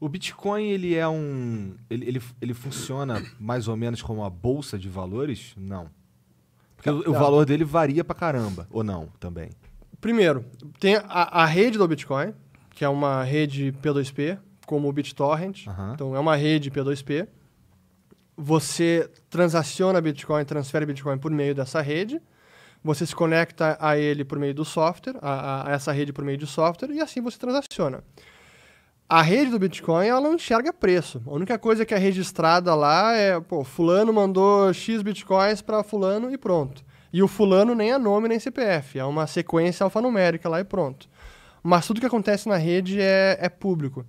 O Bitcoin, ele é um. Ele, ele, ele funciona mais ou menos como uma bolsa de valores? Não. Porque o, o valor dele varia pra caramba, ou não também? Primeiro, tem a, a rede do Bitcoin, que é uma rede P2P, como o BitTorrent. Uhum. Então, é uma rede P2P. Você transaciona Bitcoin, transfere Bitcoin por meio dessa rede. Você se conecta a ele por meio do software, a, a, a essa rede por meio de software, e assim você transaciona. A rede do Bitcoin, ela não enxerga preço. A única coisa que é registrada lá é, pô, fulano mandou X Bitcoins para fulano e pronto. E o fulano nem é nome nem CPF, é uma sequência alfanumérica lá e pronto. Mas tudo que acontece na rede é, é público.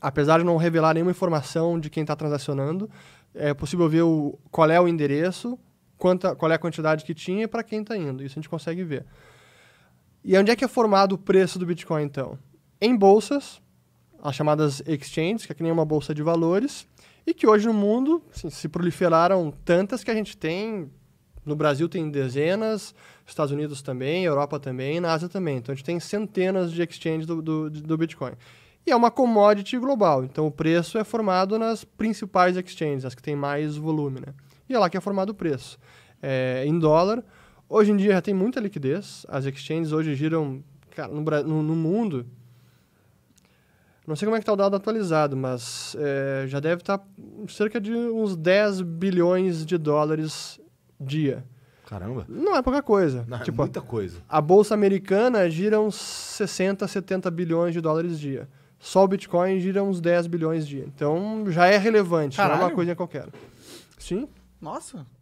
Apesar de não revelar nenhuma informação de quem está transacionando, é possível ver o, qual é o endereço, quanta, qual é a quantidade que tinha e para quem está indo. Isso a gente consegue ver. E onde é que é formado o preço do Bitcoin, então? Em bolsas, as chamadas exchanges, que é que nem uma bolsa de valores, e que hoje no mundo assim, se proliferaram tantas que a gente tem. No Brasil tem dezenas, Estados Unidos também, Europa também, na Ásia também. Então a gente tem centenas de exchanges do, do, do Bitcoin. E é uma commodity global, então o preço é formado nas principais exchanges, as que têm mais volume, né? E é lá que é formado o preço. É, em dólar, hoje em dia já tem muita liquidez, as exchanges hoje giram, cara, no, no, no mundo, não sei como é que está o dado atualizado, mas é, já deve estar tá cerca de uns 10 bilhões de dólares dia. Caramba. Não é pouca coisa. Não, é tipo, é muita coisa. A bolsa americana gira uns 60, 70 bilhões de dólares dia. Só o Bitcoin gira uns 10 bilhões dia. Então já é relevante, Caralho. não é uma coisa qualquer. Sim. Nossa.